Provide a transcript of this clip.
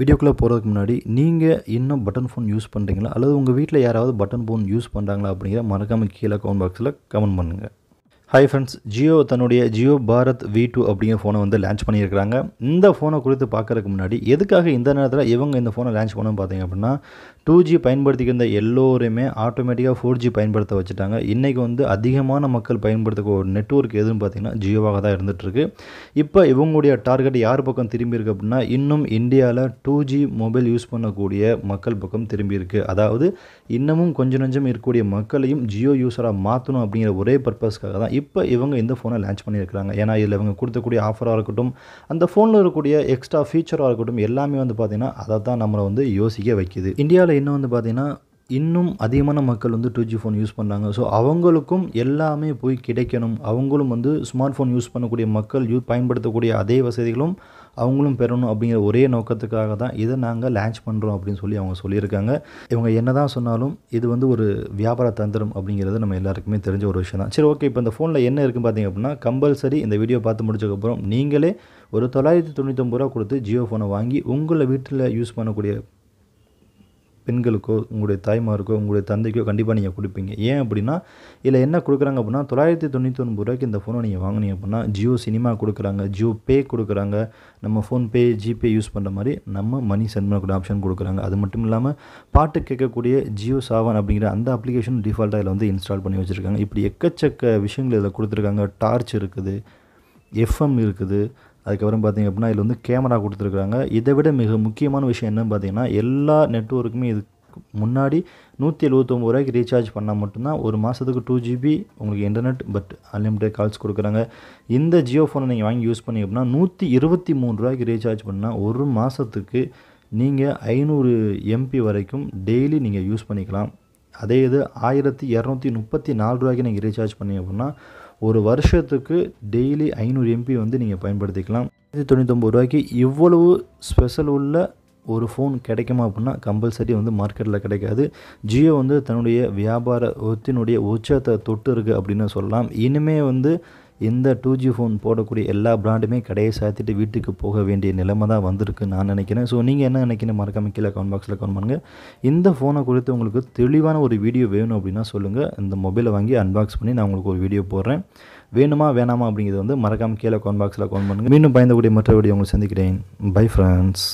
வீடியோக்குள்ளே போகிறதுக்கு முன்னாடி நீங்கள் இன்னும் பட்டன் ஃபோன் யூஸ் பண்ணுறீங்களா அல்லது உங்கள் வீட்டில் யாராவது பட்டன் ஃபோன் யூஸ் பண்ணுறாங்களா அப்படிங்கிற மறக்காமல் கீழே கமெண்ட் பாக்ஸில் கமெண்ட் பண்ணுங்கள் ஹை ஃப்ரெண்ட்ஸ் ஜியோ தன்னுடைய ஜியோ பாரத் வி டூ அப்படிங்கிற ஃபோனை வந்து லான்ச் பண்ணியிருக்கிறாங்க இந்த ஃபோனை குறித்து பார்க்கறதுக்கு முன்னாடி எதுக்காக இந்த நேரத்தில் இவங்க இந்த ஃபோனை லான்ச் பண்ணணும் பார்த்தீங்க அப்படின்னா டூ ஜி பயன்படுத்திக்கிற எல்லோருமே ஆட்டோமேட்டிக்காக ஃபோர் ஜி பயன்படுத்த வச்சுட்டாங்க இன்றைக்கி வந்து அதிகமான மக்கள் பயன்படுத்தக்கூடிய ஒரு நெட்ஒர்க் எதுன்னு பார்த்தீங்கன்னா ஜியோவாக தான் இருந்துகிட்ருக்கு இப்போ இவங்களுடைய டார்கெட் யார் பக்கம் திரும்பி இருக்குது அப்படின்னா இன்னும் இந்தியாவில் டூ ஜி மொபைல் யூஸ் பண்ணக்கூடிய மக்கள் பக்கம் திரும்பியிருக்கு அதாவது இன்னமும் கொஞ்சம் நஞ்சம் இருக்கக்கூடிய மக்களையும் ஜியோ யூஸராக மாற்றணும் அப்படிங்கிற ஒரே பர்பஸ்க்காக தான் இப்போ இவங்க இந்த ஃபோனை லான்ச் பண்ணியிருக்கிறாங்க ஏன்னா இதில் இவங்க கொடுத்தக்கூடிய ஆஃபராக இருக்கட்டும் அந்த ஃபோனில் இருக்கக்கூடிய எக்ஸ்ட்ரா ஃபீச்சராக இருக்கட்டும் எல்லாமே வந்து பார்த்திங்கன்னா அதை தான் நம்மளை வந்து யோசிக்க வைக்கிது இந்தியாவில் இன்னும் வந்து பார்த்திங்கன்னா இன்னும் அதிகமான மக்கள் வந்து டூ ஜி ஃபோன் யூஸ் பண்ணுறாங்க ஸோ அவங்களுக்கும் எல்லாமே போய் கிடைக்கணும் அவங்களும் வந்து ஸ்மார்ட் ஃபோன் யூஸ் பண்ணக்கூடிய மக்கள் யூ பயன்படுத்தக்கூடிய அதே வசதிகளும் அவங்களும் பெறணும் அப்படிங்கிற ஒரே நோக்கத்துக்காக தான் இதை நாங்கள் லான்ச் பண்ணுறோம் அப்படின்னு சொல்லி அவங்க சொல்லியிருக்காங்க இவங்க என்ன தான் சொன்னாலும் இது வந்து ஒரு வியாபார தந்திரம் அப்படிங்கிறது நம்ம எல்லாருக்குமே தெரிஞ்ச ஒரு விஷயம் தான் சரி ஓகே இப்போ இந்த ஃபோனில் என்ன இருக்குன்னு பார்த்தீங்க அப்படின்னா கம்பல்சரி இந்த வீடியோ பார்த்து முடிச்சதுக்கப்புறம் நீங்களே ஒரு தொள்ளாயிரத்தி தொண்ணூற்றொம்பது ரூபா கொடுத்து ஜியோ ஃபோனை வாங்கி உங்களை வீட்டில் யூஸ் பண்ணக்கூடிய பெண்களுக்கோ உங்களுடைய தாய்மாருக்கோ உங்களுடைய தந்தைக்கோ கண்டிப்பாக நீங்கள் கொடுப்பீங்க ஏன் அப்படின்னா இதில் என்ன கொடுக்குறாங்க அப்படின்னா தொள்ளாயிரத்தி தொண்ணூற்றி ஒன்பது ரூபாய்க்கு இந்த ஃபோனை நீங்கள் வாங்கினீங்க அப்படின்னா ஜியோ சினிமா கொடுக்குறாங்க ஜியோ பே கொடுக்குறாங்க நம்ம ஃபோன்பே ஜிபே யூஸ் பண்ணுற மாதிரி நம்ம மணி சென்ட் பண்ணக்கூடிய ஆப்ஷன் கொடுக்குறாங்க அது மட்டும் இல்லாமல் பாட்டு கேட்கக்கூடிய ஜியோ சாவன் அப்படிங்கிற அந்த அப்ளிகேஷன் டிஃபால்ட்டாக இதில் வந்து இன்ஸ்டால் பண்ணி வச்சுருக்காங்க இப்படி எக்கச்சக்க விஷயங்கள் இதில் கொடுத்துருக்காங்க டார்ச் இருக்குது எஃப்எம் இருக்குது அதுக்கப்புறம் பார்த்திங்க அப்படின்னா இதில் வந்து கேமரா கொடுத்துருக்குறாங்க இதை விட மிக முக்கியமான விஷயம் என்னன்னு பார்த்தீங்கன்னா எல்லா நெட்ஒர்க்குமே இது முன்னாடி நூற்றி எழுபத்தொம்பது ரூபாய்க்கு ரீசார்ஜ் பண்ணால் மட்டும்தான் ஒரு மாதத்துக்கு டூ ஜிபி உங்களுக்கு இன்டர்நெட் பட் அன்லிமிட்டட் கால்ஸ் கொடுக்குறாங்க இந்த ஜியோ ஃபோனை நீங்கள் வாங்கி யூஸ் பண்ணி அப்படின்னா நூற்றி இருபத்தி மூணு ரூபாய்க்கு ரீசார்ஜ் பண்ணால் ஒரு மாதத்துக்கு நீங்கள் ஐநூறு எம்பி வரைக்கும் டெய்லி நீங்கள் யூஸ் பண்ணிக்கலாம் அதே இது ஆயிரத்தி இரநூத்தி முப்பத்தி நாலு ரூபாய்க்கு நீங்கள் ரீசார்ஜ் பண்ணி அப்படின்னா ஒரு வருஷத்துக்கு டெய்லி ஐநூறு எம்பி வந்து நீங்கள் பயன்படுத்திக்கலாம் இது தொண்ணூத்தொம்பது ரூபாய்க்கு இவ்வளவு ஸ்பெஷல் உள்ள ஒரு ஃபோன் கிடைக்குமா அப்படின்னா கம்பல்சரி வந்து மார்க்கெட்டில் கிடைக்காது ஜியோ வந்து தன்னுடைய வியாபார ஒத்தினுடைய உச்சத்தை தொட்டு இருக்குது அப்படின்னு சொல்லலாம் இனிமே வந்து இந்த டூ ஜி ஃபோன் போடக்கூடிய எல்லா பிராண்டுமே கடையை சாத்திட்டு வீட்டுக்கு போக வேண்டிய நிலைமை தான் வந்திருக்கு நான் நினைக்கிறேன் ஸோ நீங்கள் என்ன நினைக்கிறேன் மறக்காம கீழே கமெண்ட் பாக்ஸில் கமெண்ட் பண்ணுங்கள் இந்த ஃபோனை குறித்து உங்களுக்கு தெளிவான ஒரு வீடியோ வேணும் அப்படின்னா சொல்லுங்கள் இந்த மொபைலை வாங்கி அன்பாக்ஸ் பண்ணி நான் உங்களுக்கு ஒரு வீடியோ போடுறேன் வேணுமா வேணாமா அப்படிங்கிறது வந்து மறக்காமல் கீழே கமெண்ட் பாக்ஸில் கமெண்ட் பண்ணுங்கள் மீண்டும் பயந்தக்கூடிய மற்ற வீடியோ உங்களுக்கு சந்திக்கிறேன் பை ஃப்ரெண்ட்ஸ்